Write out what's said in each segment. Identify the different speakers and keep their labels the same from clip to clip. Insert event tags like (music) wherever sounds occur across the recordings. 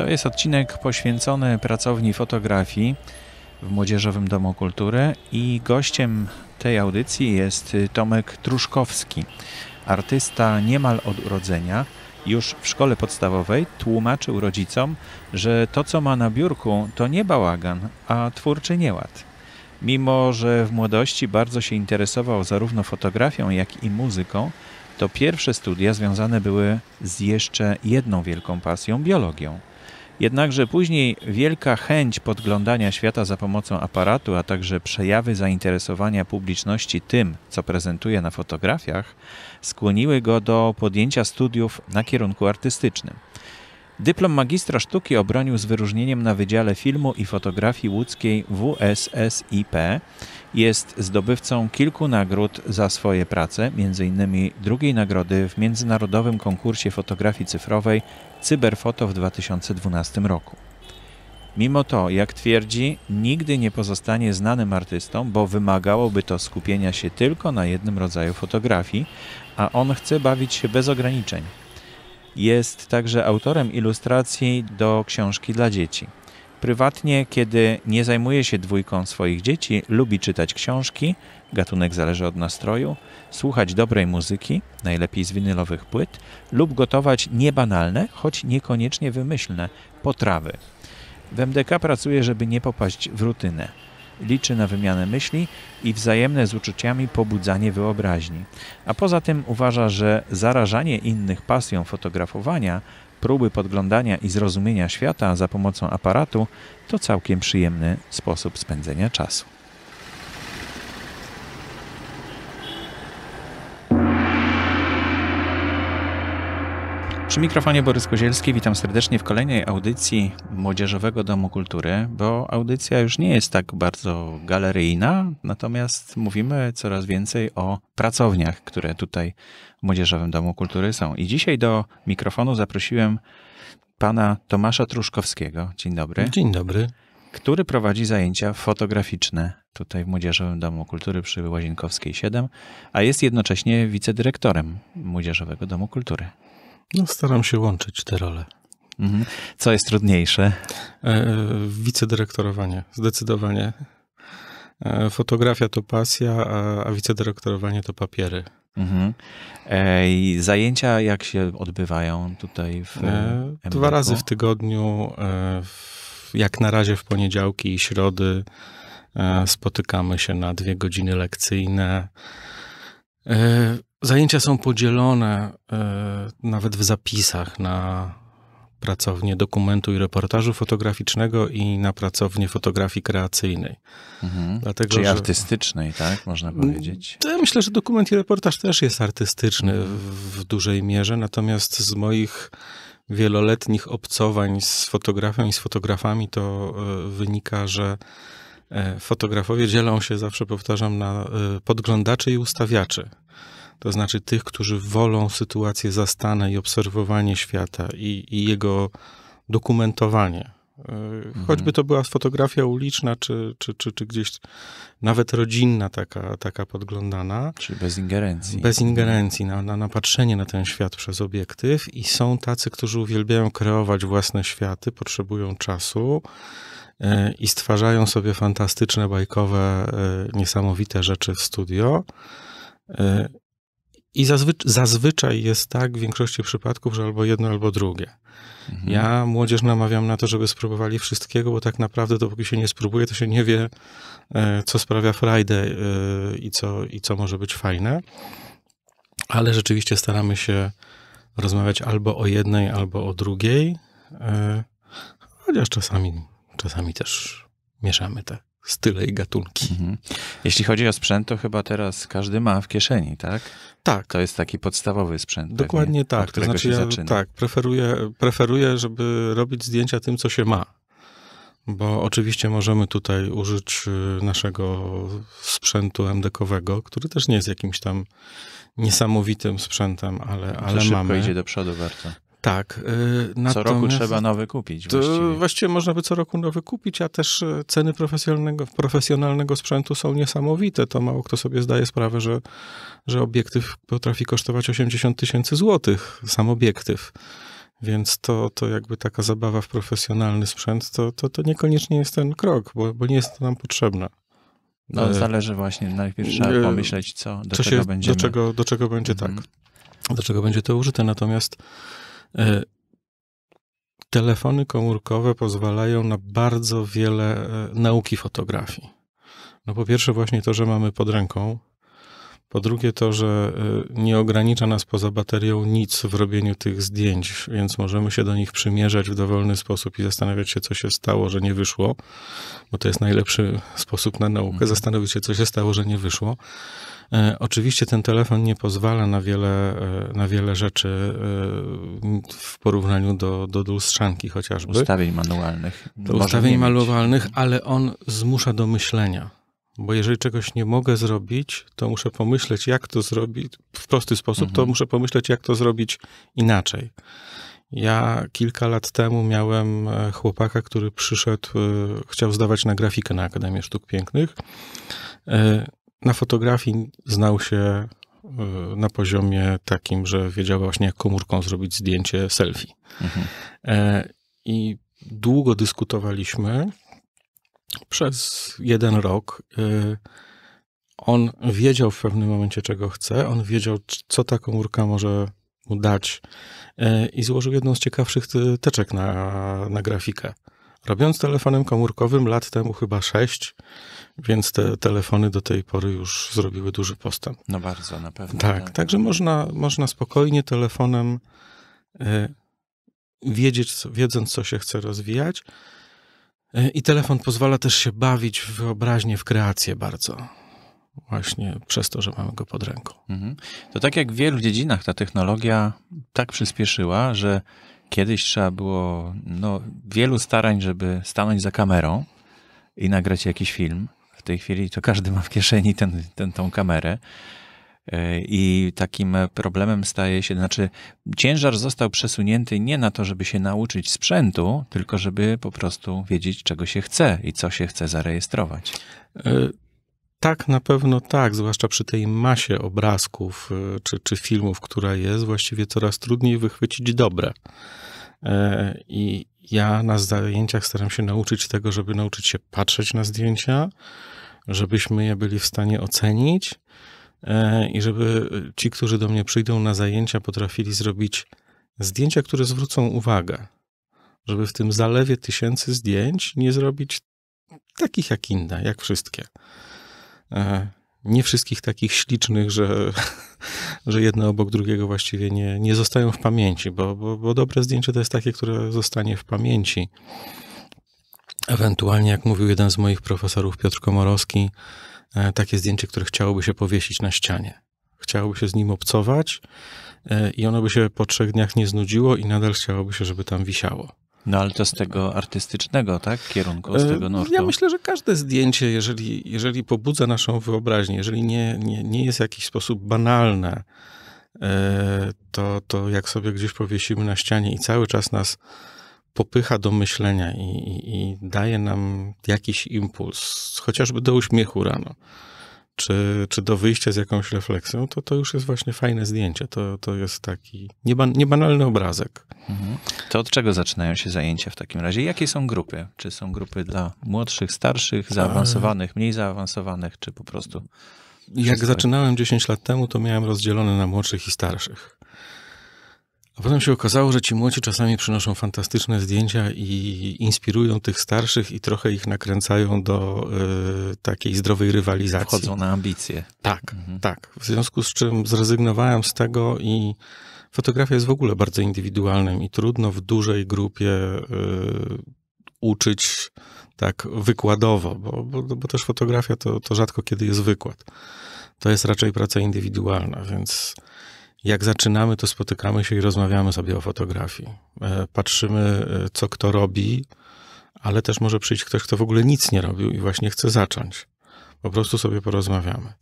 Speaker 1: To jest odcinek poświęcony pracowni fotografii w Młodzieżowym Domu Kultury i gościem tej audycji jest Tomek Truszkowski, artysta niemal od urodzenia. Już w szkole podstawowej tłumaczył rodzicom, że to co ma na biurku to nie bałagan, a twórczy nieład. Mimo, że w młodości bardzo się interesował zarówno fotografią, jak i muzyką, to pierwsze studia związane były z jeszcze jedną wielką pasją biologią. Jednakże później wielka chęć podglądania świata za pomocą aparatu, a także przejawy zainteresowania publiczności tym, co prezentuje na fotografiach, skłoniły go do podjęcia studiów na kierunku artystycznym. Dyplom magistra sztuki obronił z wyróżnieniem na Wydziale Filmu i Fotografii Łódzkiej WSSIP. Jest zdobywcą kilku nagród za swoje prace, m.in. drugiej nagrody w Międzynarodowym Konkursie Fotografii Cyfrowej Cyberfoto w 2012 roku. Mimo to, jak twierdzi, nigdy nie pozostanie znanym artystą, bo wymagałoby to skupienia się tylko na jednym rodzaju fotografii, a on chce bawić się bez ograniczeń. Jest także autorem ilustracji do książki dla dzieci. Prywatnie, kiedy nie zajmuje się dwójką swoich dzieci, lubi czytać książki, gatunek zależy od nastroju, słuchać dobrej muzyki, najlepiej z winylowych płyt, lub gotować niebanalne, choć niekoniecznie wymyślne, potrawy. W MDK pracuje, żeby nie popaść w rutynę. Liczy na wymianę myśli i wzajemne z uczuciami pobudzanie wyobraźni. A poza tym uważa, że zarażanie innych pasją fotografowania próby podglądania i zrozumienia świata za pomocą aparatu to całkiem przyjemny sposób spędzenia czasu. Przy mikrofonie Borys Kozielski, witam serdecznie w kolejnej audycji Młodzieżowego Domu Kultury, bo audycja już nie jest tak bardzo galeryjna, natomiast mówimy coraz więcej o pracowniach, które tutaj w Młodzieżowym Domu Kultury są. I dzisiaj do mikrofonu zaprosiłem pana Tomasza Truszkowskiego. Dzień dobry. Dzień dobry. Który prowadzi zajęcia fotograficzne tutaj w Młodzieżowym Domu Kultury przy Łazienkowskiej 7, a jest jednocześnie wicedyrektorem Młodzieżowego Domu Kultury.
Speaker 2: No, staram się łączyć te role.
Speaker 1: Mhm. Co jest trudniejsze?
Speaker 2: E, e, wicedyrektorowanie, zdecydowanie. E, fotografia to pasja, a, a wicedyrektorowanie to papiery.
Speaker 1: Mhm. E, zajęcia jak się
Speaker 2: odbywają tutaj w e, Dwa razy w tygodniu, e, w, jak na razie w poniedziałki i środy e, spotykamy się na dwie godziny lekcyjne. E, Zajęcia są podzielone e, nawet w zapisach na pracownię dokumentu i reportażu fotograficznego i na pracownię fotografii kreacyjnej. Mhm. Dlatego, Czyli że... artystycznej, tak? Można powiedzieć. Mm, ja myślę, że dokument i reportaż też jest artystyczny mhm. w dużej mierze, natomiast z moich wieloletnich obcowań z fotografem i z fotografami to e, wynika, że e, fotografowie dzielą się, zawsze powtarzam, na podglądaczy i ustawiaczy to znaczy tych, którzy wolą sytuację zastane i obserwowanie świata i, i jego dokumentowanie. E, choćby mhm. to była fotografia uliczna, czy, czy, czy, czy, gdzieś nawet rodzinna taka, taka podglądana. Czyli bez ingerencji. Bez ingerencji, na, na, na patrzenie na ten świat przez obiektyw. I są tacy, którzy uwielbiają kreować własne światy, potrzebują czasu e, i stwarzają sobie fantastyczne, bajkowe, e, niesamowite rzeczy w studio. I zazwyczaj jest tak w większości przypadków, że albo jedno, albo drugie. Mhm. Ja młodzież namawiam na to, żeby spróbowali wszystkiego, bo tak naprawdę dopóki się nie spróbuje, to się nie wie, e, co sprawia Friday e, i co, i co może być fajne. Ale rzeczywiście staramy się rozmawiać albo o jednej, albo o drugiej. E, chociaż czasami, czasami też mieszamy te
Speaker 1: style i gatunki. Mhm. Jeśli chodzi o sprzęt, to chyba teraz każdy ma w kieszeni, tak? Tak. To jest taki podstawowy sprzęt. Dokładnie pewnie, tak. To znaczy, ja, zaczyna. tak,
Speaker 2: preferuję, preferuję, żeby robić zdjęcia tym, co się ma. Bo oczywiście możemy tutaj użyć y, naszego sprzętu MDK-owego, który też nie jest jakimś tam niesamowitym sprzętem, ale, ale to szybko mamy. idzie do przodu warto. Tak. Yy, co roku trzeba nowy kupić. Właściwie. właściwie można by co roku nowy kupić, a też y, ceny profesjonalnego, profesjonalnego sprzętu są niesamowite. To mało kto sobie zdaje sprawę, że, że obiektyw potrafi kosztować 80 tysięcy złotych, sam obiektyw. Więc to, to jakby taka zabawa w profesjonalny sprzęt, to, to, to niekoniecznie jest ten krok, bo, bo nie jest to nam potrzebne. No, e, zależy
Speaker 1: właśnie, najpierw trzeba e, pomyśleć, co, do co czego będziemy. Do
Speaker 2: czego, do czego będzie mhm. tak, do czego będzie to użyte. Natomiast E, telefony komórkowe pozwalają na bardzo wiele e, nauki fotografii. No po pierwsze właśnie to, że mamy pod ręką po drugie to, że e, nie ogranicza nas poza baterią nic w robieniu tych zdjęć, więc możemy się do nich przymierzać w dowolny sposób i zastanawiać się, co się stało, że nie wyszło, bo to jest najlepszy sposób na naukę, mhm. zastanowić się, co się stało, że nie wyszło. E, oczywiście ten telefon nie pozwala na wiele, e, na wiele rzeczy w porównaniu do, do, do lustrzanki chociażby. Ustawień manualnych. Do ustawień manualnych, ale on zmusza do myślenia. Bo jeżeli czegoś nie mogę zrobić, to muszę pomyśleć, jak to zrobić w prosty sposób, mhm. to muszę pomyśleć, jak to zrobić inaczej. Ja kilka lat temu miałem e, chłopaka, który przyszedł, e, chciał zdawać na grafikę na Akademię Sztuk Pięknych. E, na fotografii znał się na poziomie takim, że wiedział właśnie, jak komórką zrobić zdjęcie selfie. Mhm. I długo dyskutowaliśmy przez jeden rok. Y, on wiedział w pewnym momencie, czego chce, on wiedział, co ta komórka może mu dać y, i złożył jedną z ciekawszych teczek na, na grafikę. Robiąc telefonem komórkowym lat temu chyba sześć, więc te telefony do tej pory już zrobiły duży postęp. No bardzo, na pewno. Tak, tak. także można, można spokojnie telefonem y, wiedzieć, wiedząc, co się chce rozwijać, E, I telefon pozwala też się bawić w wyobraźnię, w kreację bardzo. Właśnie przez to, że mamy go pod ręką.
Speaker 1: Mhm. To tak jak w wielu dziedzinach ta technologia tak przyspieszyła, że kiedyś trzeba było no, wielu starań, żeby stanąć za kamerą i nagrać jakiś film. W tej chwili to każdy ma w kieszeni ten, ten, tą kamerę. E, I takim problemem staje się, znaczy ciężar został przesunięty nie na to, żeby się nauczyć sprzętu, tylko żeby po prostu wiedzieć, czego się chce i co się chce zarejestrować.
Speaker 2: E, tak, na pewno tak, zwłaszcza przy tej masie obrazków e, czy, czy filmów, która jest, właściwie coraz trudniej wychwycić dobre. I ja na zajęciach staram się nauczyć tego, żeby nauczyć się patrzeć na zdjęcia, żebyśmy je byli w stanie ocenić E, i żeby e, ci, którzy do mnie przyjdą na zajęcia, potrafili zrobić zdjęcia, które zwrócą uwagę. Żeby w tym zalewie tysięcy zdjęć nie zrobić takich jak inne, jak wszystkie. E, nie wszystkich takich ślicznych, że, (laughs) że jedno obok drugiego właściwie nie, nie zostają w pamięci, bo, bo, bo dobre zdjęcie to jest takie, które zostanie w pamięci. Ewentualnie, jak mówił jeden z moich profesorów, Piotr Komorowski, E, takie zdjęcie, które chciałoby się powiesić na ścianie. Chciałoby się z nim obcować e, i ono by się po trzech dniach nie znudziło i nadal chciałoby się, żeby tam wisiało. No ale to z tego artystycznego, tak? Kierunku, z e, tego nurtu. Ja myślę, że każde zdjęcie, jeżeli, jeżeli pobudza naszą wyobraźnię, jeżeli nie, nie, nie jest w jakiś sposób banalne, to, to jak sobie gdzieś powiesimy na ścianie i cały czas nas popycha do myślenia i, i, i, daje nam jakiś impuls, chociażby do uśmiechu rano, czy, czy do wyjścia z jakąś refleksją, to to już jest właśnie fajne zdjęcie. To, to jest taki nieban, niebanalny obrazek. Mhm.
Speaker 1: To od czego zaczynają się zajęcia w takim razie? Jakie są grupy? Czy są grupy dla młodszych, starszych, zaawansowanych, mniej zaawansowanych, czy po prostu... Jak tak?
Speaker 2: zaczynałem 10 lat temu, to miałem rozdzielone na młodszych i starszych. A potem się okazało, że ci młodzi czasami przynoszą fantastyczne zdjęcia i inspirują tych starszych i trochę ich nakręcają do y, takiej zdrowej rywalizacji. Wchodzą
Speaker 1: na ambicje.
Speaker 2: Tak, mhm. tak. W związku z czym zrezygnowałem z tego i fotografia jest w ogóle bardzo indywidualnym i trudno w dużej grupie y, uczyć tak wykładowo, bo, bo, bo też fotografia to, to rzadko kiedy jest wykład. To jest raczej praca indywidualna, więc jak zaczynamy, to spotykamy się i rozmawiamy sobie o fotografii. E, patrzymy, e, co kto robi, ale też może przyjść ktoś, kto w ogóle nic nie robił i właśnie chce zacząć. Po prostu sobie porozmawiamy.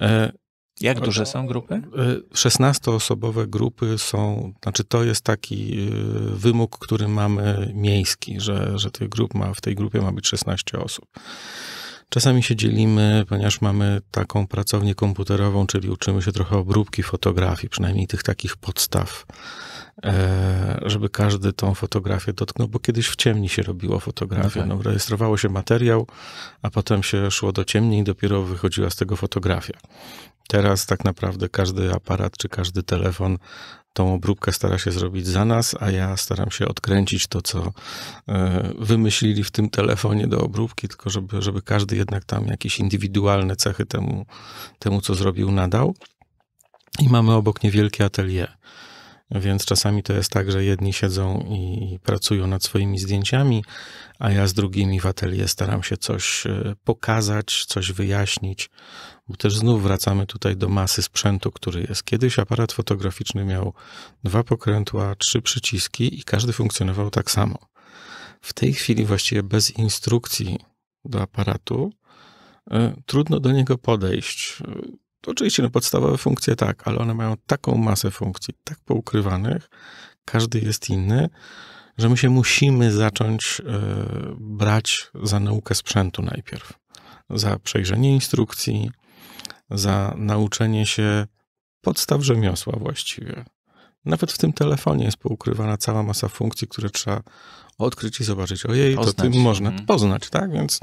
Speaker 2: E,
Speaker 1: jak duże są grupy?
Speaker 2: 16-osobowe grupy są, znaczy to jest taki wymóg, który mamy miejski, że, że tych grup ma, w tej grupie ma być 16 osób. Czasami się dzielimy, ponieważ mamy taką pracownię komputerową, czyli uczymy się trochę obróbki fotografii, przynajmniej tych takich podstaw. E, żeby każdy tą fotografię dotknął, bo kiedyś w ciemni się robiło fotografię. No, tak. no, rejestrowało się materiał, a potem się szło do ciemni i dopiero wychodziła z tego fotografia. Teraz tak naprawdę każdy aparat czy każdy telefon tą obróbkę stara się zrobić za nas, a ja staram się odkręcić to, co e, wymyślili w tym telefonie do obróbki, tylko żeby, żeby każdy jednak tam jakieś indywidualne cechy temu, temu, co zrobił, nadał. I mamy obok niewielkie atelier więc czasami to jest tak, że jedni siedzą i pracują nad swoimi zdjęciami, a ja z drugimi w atelier staram się coś e, pokazać, coś wyjaśnić, bo też znów wracamy tutaj do masy sprzętu, który jest. Kiedyś aparat fotograficzny miał dwa pokrętła, trzy przyciski i każdy funkcjonował tak samo. W tej chwili właściwie bez instrukcji do aparatu e, trudno do niego podejść. To oczywiście no, podstawowe funkcje tak, ale one mają taką masę funkcji, tak poukrywanych, każdy jest inny, że my się musimy zacząć e, brać za naukę sprzętu najpierw. Za przejrzenie instrukcji, za nauczenie się podstaw rzemiosła właściwie. Nawet w tym telefonie jest poukrywana cała masa funkcji, które trzeba odkryć i zobaczyć. Ojej, poznać. to tym można mhm. poznać, tak? Więc,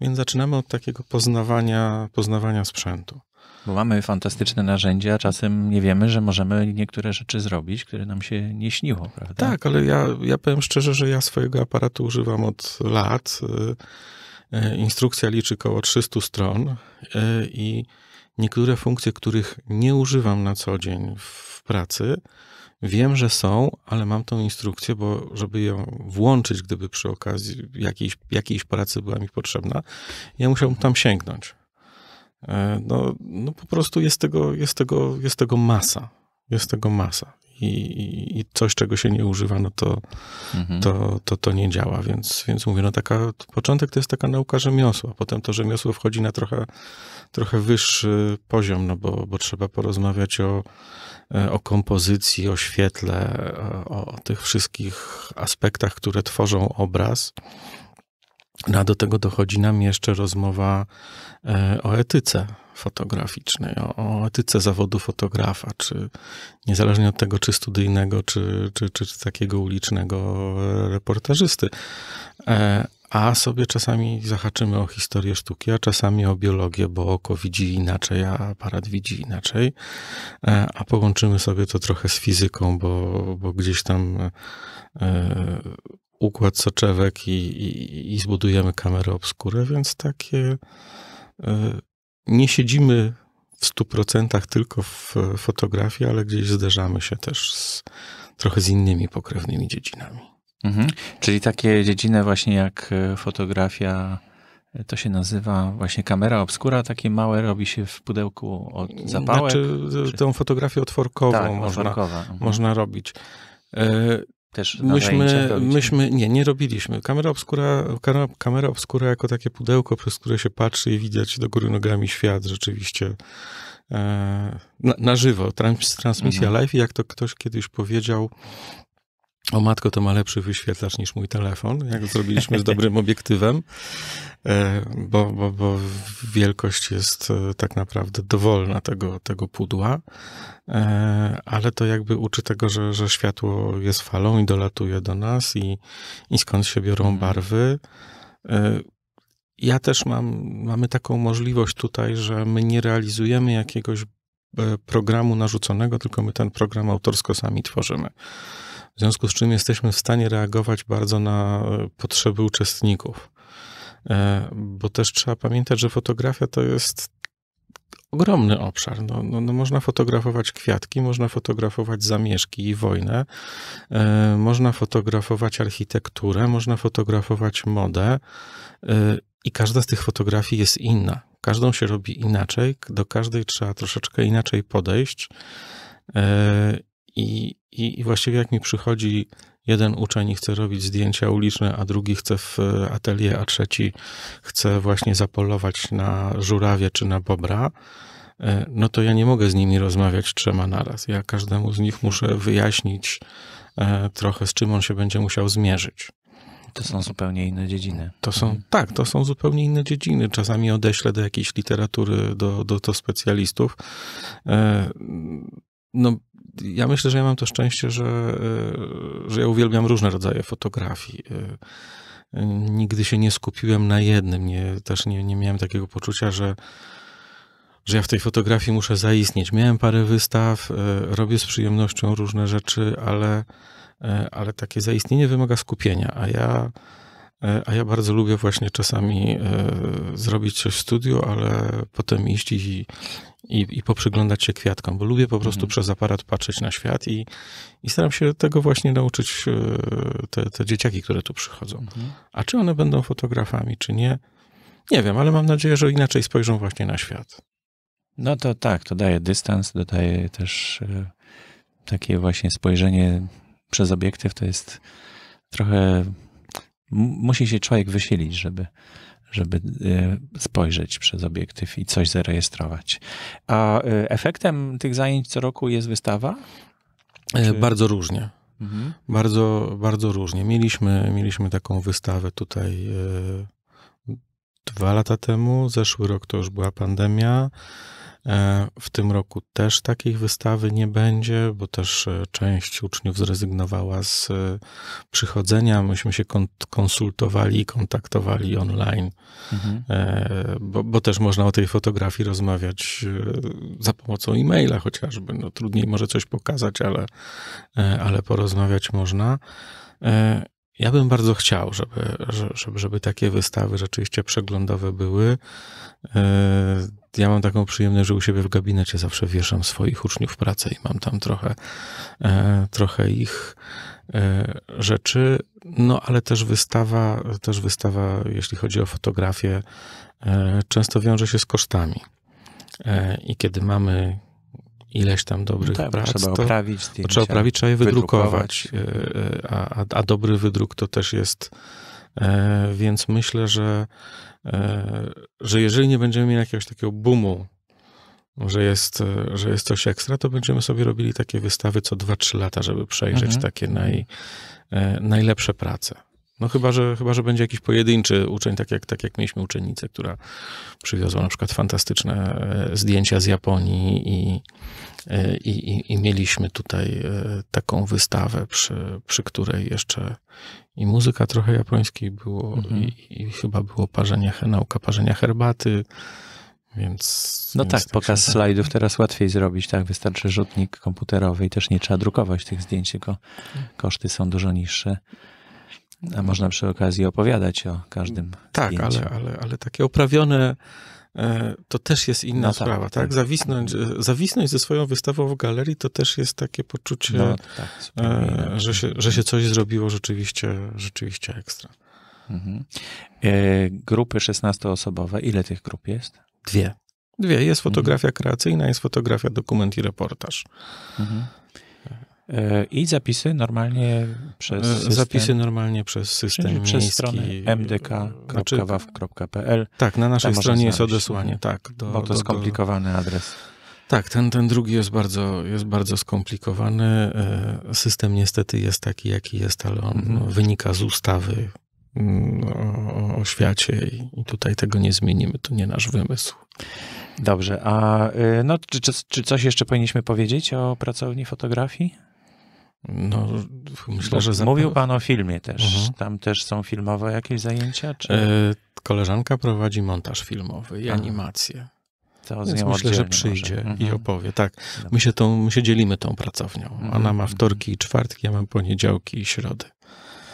Speaker 2: więc zaczynamy od takiego poznawania, poznawania sprzętu.
Speaker 1: Bo mamy fantastyczne narzędzia, czasem nie wiemy, że możemy niektóre rzeczy zrobić, które nam się nie śniło, prawda?
Speaker 2: Tak, ale ja, ja powiem szczerze, że ja swojego aparatu używam od lat. Y, y, instrukcja liczy około 300 stron y, i niektóre funkcje, których nie używam na co dzień w pracy, Wiem, że są, ale mam tą instrukcję, bo żeby ją włączyć, gdyby przy okazji jakiejś, jakiejś pracy była mi potrzebna, ja musiałbym tam sięgnąć. E, no, no po prostu jest tego, jest, tego, jest tego masa. Jest tego masa. I, i, i coś, czego się nie używa, no to, mhm. to, to, to nie działa. Więc, więc mówię, no taka, początek to jest taka nauka rzemiosła. Potem to rzemiosło wchodzi na trochę, trochę wyższy poziom, no bo, bo trzeba porozmawiać o, e, o kompozycji, o świetle, e, o, o tych wszystkich aspektach, które tworzą obraz. No a do tego dochodzi nam jeszcze rozmowa e, o etyce fotograficznej, o, o, etyce zawodu fotografa, czy niezależnie od tego, czy studyjnego, czy, czy, czy takiego ulicznego reportażysty. E, a sobie czasami zahaczymy o historię sztuki, a czasami o biologię, bo oko widzi inaczej, a aparat widzi inaczej. E, a połączymy sobie to trochę z fizyką, bo, bo gdzieś tam układ soczewek i, i, i zbudujemy kamerę obskurę, więc takie e, nie siedzimy w 100% tylko w fotografii, ale gdzieś zderzamy się też z, trochę z innymi pokrewnymi dziedzinami. Mhm.
Speaker 1: Czyli takie dziedziny właśnie jak e, fotografia, e, to się nazywa właśnie kamera obskura, takie małe robi się w pudełku
Speaker 2: od zapałek. Znaczy, czy... Tą fotografię otworkową tak, można, mhm. można robić też myśmy, myśmy, nie, nie robiliśmy. Kamera obskura, kamera, kamera obskura jako takie pudełko, przez które się patrzy i widać do góry nogami świat rzeczywiście e, na, na żywo, trans, transmisja mhm. live jak to ktoś kiedyś powiedział, o matko, to ma lepszy wyświetlacz niż mój telefon, jak zrobiliśmy z dobrym (laughs) obiektywem, e, bo, bo, bo wielkość jest e, tak naprawdę dowolna tego, tego pudła, e, ale to jakby uczy tego, że, że światło jest falą i dolatuje do nas i, i skąd się biorą mhm. barwy. Ja też mam, mamy taką możliwość tutaj, że my nie realizujemy jakiegoś programu narzuconego, tylko my ten program autorsko sami tworzymy w związku z czym jesteśmy w stanie reagować bardzo na e, potrzeby uczestników. E, bo też trzeba pamiętać, że fotografia to jest ogromny obszar. No, no, no, można fotografować kwiatki, można fotografować zamieszki i wojnę, e, można fotografować architekturę, można fotografować modę i każda z tych fotografii jest inna. Każdą się robi inaczej, do każdej trzeba troszeczkę inaczej podejść. I, i, I właściwie jak mi przychodzi jeden uczeń i chce robić zdjęcia uliczne, a drugi chce w atelier, a trzeci chce właśnie zapolować na żurawie czy na bobra, e, no to ja nie mogę z nimi rozmawiać trzema naraz. Ja każdemu z nich muszę wyjaśnić e, trochę, z czym on się będzie musiał zmierzyć. To są zupełnie inne dziedziny. To są, mhm. tak, to są zupełnie inne dziedziny. Czasami odeślę do jakiejś literatury, do, do, do specjalistów. E, no, ja myślę, że ja mam to szczęście, że, e, że ja uwielbiam różne rodzaje fotografii. E, nigdy się nie skupiłem na jednym. Nie, też nie, nie miałem takiego poczucia, że, że ja w tej fotografii muszę zaistnieć. Miałem parę wystaw, e, robię z przyjemnością różne rzeczy, ale, ale takie zaistnienie wymaga skupienia, a ja. A ja bardzo lubię właśnie czasami zrobić coś w studiu, ale potem iść i, i, i poprzyglądać się kwiatkom, bo lubię po mhm. prostu mhm. przez aparat patrzeć na świat i, i staram się tego właśnie nauczyć e, te, te dzieciaki, które tu przychodzą. Mhm. A czy one będą fotografami, czy nie? Nie wiem, ale mam nadzieję, że inaczej spojrzą właśnie na świat. No to
Speaker 1: tak, to daje dystans, dodaje też e, takie właśnie spojrzenie przez obiektyw, to jest trochę. Musi się człowiek wysilić, żeby, żeby y, spojrzeć przez obiektyw i coś zarejestrować. A y, efektem tych zajęć co roku jest wystawa? E, Czy... Bardzo różnie.
Speaker 2: Mhm. Bardzo, bardzo różnie. Mieliśmy, mieliśmy taką wystawę tutaj e, dwa lata temu, zeszły rok to już była pandemia. E, w tym roku też takiej wystawy nie będzie, bo też e, część uczniów zrezygnowała z e, przychodzenia. Myśmy się konsultowali i kontaktowali online, mhm. bo, bo, też można o tej fotografii rozmawiać za pomocą e-maila chociażby. No, trudniej może coś pokazać, ale, ale porozmawiać można. Ja bym bardzo chciał, żeby, żeby, żeby takie wystawy rzeczywiście przeglądowe były ja mam taką przyjemność, że u siebie w gabinecie zawsze wieszam swoich uczniów pracę i mam tam trochę, e, trochę ich e, rzeczy. No ale też wystawa, też wystawa, jeśli chodzi o fotografię, e, często wiąże się z kosztami. I kiedy mamy ileś tam dobrych no tak, prac. Trzeba oprawić zdjęcia, Trzeba oprawić, trzeba je wydrukować. wydrukować. a, a dobry wydruk to też jest. Więc myślę, że E, że jeżeli nie będziemy mieli jakiegoś takiego boomu, że jest, e, że jest coś ekstra, to będziemy sobie robili takie wystawy co 2-3 lata, żeby przejrzeć mhm. takie mhm. naj, e, najlepsze prace. No chyba, że, chyba, że będzie jakiś pojedynczy uczeń, tak jak, tak jak mieliśmy uczennicę, która przywiozła na przykład fantastyczne e, zdjęcia z Japonii i, e, i, i, i mieliśmy tutaj e, taką wystawę, przy, przy której jeszcze i muzyka trochę japońskiej było mhm. i, i, chyba było parzenie, nauka parzenia herbaty, więc... No więc tak, tak, pokaz slajdów
Speaker 1: teraz łatwiej zrobić, tak? Wystarczy rzutnik komputerowy i też nie trzeba drukować tych zdjęć, tylko koszty są dużo niższe. A można przy okazji opowiadać o każdym. Tak, ale,
Speaker 2: ale, ale takie oprawione e, to też jest inna no tak, sprawa, tak? tak? Zawisnąć, zawisnąć ze swoją wystawą w galerii to też jest takie poczucie, no, tak, e, że, się, że się coś zrobiło rzeczywiście, rzeczywiście ekstra. Mhm. E,
Speaker 1: grupy 16-osobowe, ile tych grup jest?
Speaker 2: Dwie. Dwie. Jest mhm. fotografia mhm. kreacyjna, jest fotografia, dokument i reportaż. Mhm. E, I
Speaker 1: zapisy normalnie przez e, system, Zapisy normalnie przez system czyli miejski, stronę mdk.waw.pl. E, tak, na naszej stronie jest odesłanie, no tak. Do, bo to do, skomplikowany do... adres.
Speaker 2: Tak, ten, ten drugi jest bardzo, jest bardzo skomplikowany. System niestety jest taki, jaki jest, ale on mhm. No, wynika z ustawy mm, o, o i tutaj tego nie zmienimy, to nie nasz wymysł. Dobrze, a y, no,
Speaker 1: czy, czy, czy coś jeszcze powinniśmy powiedzieć o pracowni fotografii? No, myślę, że Mówił pan o filmie też. Mhm. Tam też są filmowe jakieś zajęcia? Czy... E,
Speaker 2: koleżanka prowadzi montaż filmowy i animację. To z nią myślę, że przyjdzie i mhm. opowie. Tak, my się, tą, my się dzielimy tą pracownią. Ona ma mhm. wtorki i czwartki, ja mam poniedziałki i środy.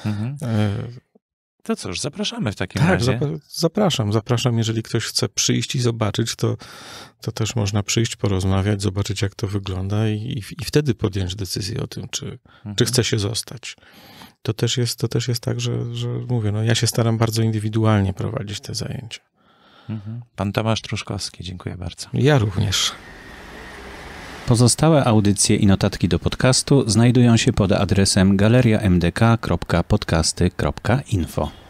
Speaker 2: Mhm. E, to cóż, zapraszamy w takim tak, razie. Tak, zapraszam, zapraszam. Jeżeli ktoś chce przyjść i zobaczyć, to, to też można przyjść, porozmawiać, zobaczyć jak to wygląda i, i wtedy podjąć decyzję o tym, czy, mhm. czy chce się zostać. To też jest, to też jest tak, że, że mówię, no ja się staram bardzo indywidualnie prowadzić te zajęcia.
Speaker 1: Mhm. Pan Tomasz Truszkowski, dziękuję bardzo. Ja również. Pozostałe audycje i notatki do podcastu znajdują się pod adresem galeriamdk.podcasty.info.